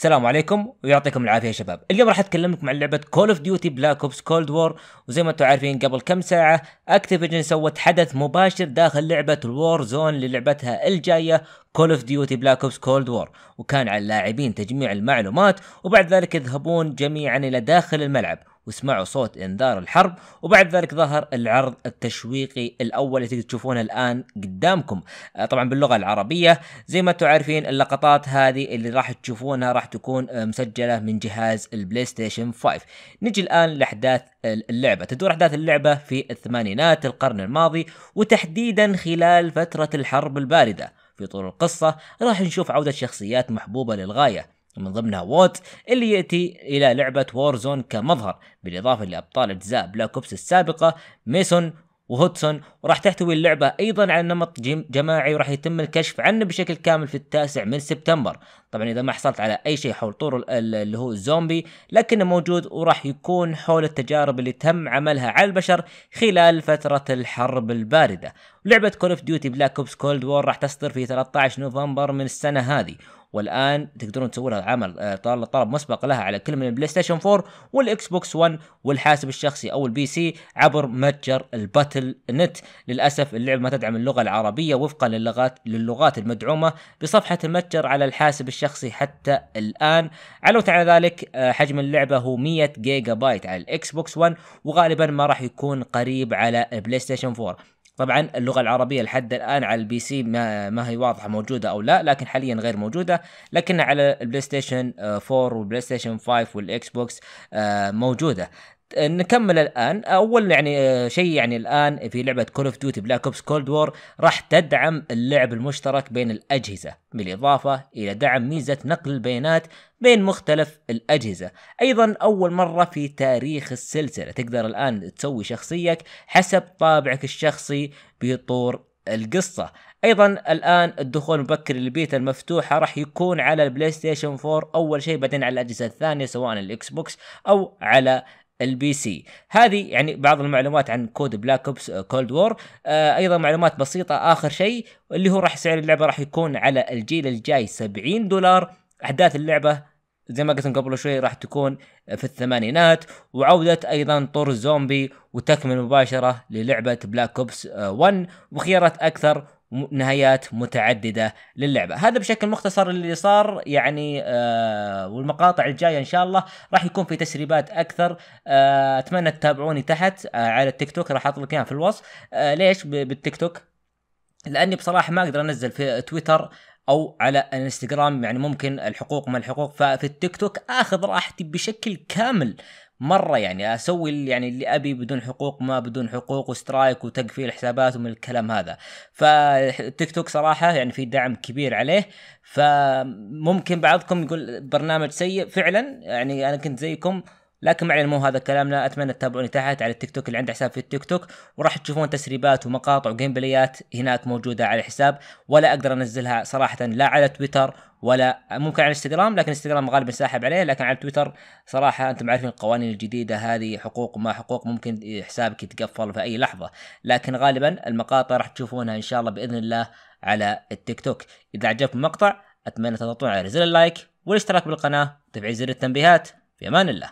السلام عليكم ويعطيكم العافيه يا شباب اليوم راح اتكلمكم عن لعبه كول اوف ديوتي بلاك اوبس كولد وور وزي ما انتم عارفين قبل كم ساعه اكتيفيجن سوت حدث مباشر داخل لعبه الوور زون للعبتها الجايه كول اوف ديوتي بلاك اوبس كولد وور وكان على اللاعبين تجميع المعلومات وبعد ذلك يذهبون جميعا الى داخل الملعب وسمعوا صوت انذار الحرب وبعد ذلك ظهر العرض التشويقي الاول اللي تشوفونه الان قدامكم آه، طبعا باللغه العربيه زي ما انتم عارفين اللقطات هذه اللي راح تشوفونها راح تكون آه، مسجله من جهاز البلاي ستيشن 5 نجي الان لاحداث اللعبه تدور احداث اللعبه في الثمانينات القرن الماضي وتحديدا خلال فتره الحرب البارده في طول القصه راح نشوف عوده شخصيات محبوبه للغايه من ضمنها ووت اللي يأتي إلى لعبة وورزون كمظهر بالإضافة لأبطال أجزاء بلاك أوبس السابقة ميسون وهوتسون وراح تحتوي اللعبة أيضا على نمط جماعي وراح يتم الكشف عنه بشكل كامل في التاسع من سبتمبر طبعا إذا ما حصلت على أي شيء حول طور اللي هو الزومبي لكنه موجود وراح يكون حول التجارب اللي تم عملها على البشر خلال فترة الحرب الباردة لعبة كول اوف ديوتي بلاك اوبس كولد وور راح تصدر في 13 نوفمبر من السنة هذه والان تقدرون تسوون العمل عمل آه، طلب مسبق لها على كل من البلاي ستيشن 4 والاكس بوكس 1 والحاسب الشخصي او البي سي عبر متجر الباتل نت للاسف اللعبه ما تدعم اللغه العربيه وفقا للغات للغات المدعومه بصفحه المتجر على الحاسب الشخصي حتى الان علوت على ذلك آه، حجم اللعبه هو 100 جيجا بايت على الاكس بوكس 1 وغالبا ما راح يكون قريب على البلاي ستيشن 4 طبعا اللغة العربية لحد الآن على البي سي ما, ما هي واضحة موجودة أو لا لكن حاليا غير موجودة لكن على البلاي ستيشن 4 آه، والبلاي ستيشن 5 والإكس بوكس آه، موجودة نكمل الان اول يعني آه، شيء يعني الان في لعبه كول اوف ديوتي بلاك اوبس كولد وور راح تدعم اللعب المشترك بين الاجهزه بالاضافه الى دعم ميزه نقل البيانات بين مختلف الأجهزة أيضا أول مرة في تاريخ السلسلة تقدر الآن تسوي شخصيتك حسب طابعك الشخصي بطور القصة ايضا الان الدخول المبكر للبيتا المفتوحه راح يكون على البلاي ستيشن 4 اول شيء بعدين على الاجهزه الثانيه سواء الاكس بوكس او على البي سي هذه يعني بعض المعلومات عن كود بلاك اوبس كولد وور ايضا معلومات بسيطه اخر شيء اللي هو راح سعر اللعبه راح يكون على الجيل الجاي 70 دولار احداث اللعبه زي ما قلت قبل شوي راح تكون في الثمانينات وعودة أيضا طور الزومبي وتكمل مباشرة للعبة بلاك أوبس 1 وخيارات أكثر نهايات متعدده للعبه هذا بشكل مختصر اللي صار يعني آه والمقاطع الجايه ان شاء الله راح يكون في تسريبات اكثر آه اتمنى تتابعوني تحت آه على التيك توك راح احط لك اياها في الوصف آه ليش بالتيك توك لاني بصراحه ما اقدر انزل في تويتر او على الانستغرام يعني ممكن الحقوق ما الحقوق ففي التيك توك اخذ راحتي بشكل كامل مره يعني اسوي يعني اللي ابي بدون حقوق ما بدون حقوق وسترايك وتقفيل حسابات ومن الكلام هذا فتيك توك صراحه يعني في دعم كبير عليه فممكن بعضكم يقول برنامج سيء فعلا يعني انا كنت زيكم لكن مع علينا مو هذا كلامنا اتمنى تتابعوني تحت على التيك توك اللي عنده حساب في التيك توك وراح تشوفون تسريبات ومقاطع وجيم بلايات هناك موجوده على الحساب ولا اقدر انزلها صراحه لا على تويتر ولا ممكن على انستغرام لكن انستغرام غالبا ساحب عليه لكن على تويتر صراحه انتم عارفين القوانين الجديده هذه حقوق وما حقوق ممكن حسابك يتقفل في اي لحظه لكن غالبا المقاطع راح تشوفونها ان شاء الله باذن الله على التيك توك اذا عجبكم المقطع اتمنى تضغطون على زر اللايك والاشتراك بالقناه وتفعيل زر التنبيهات في امان الله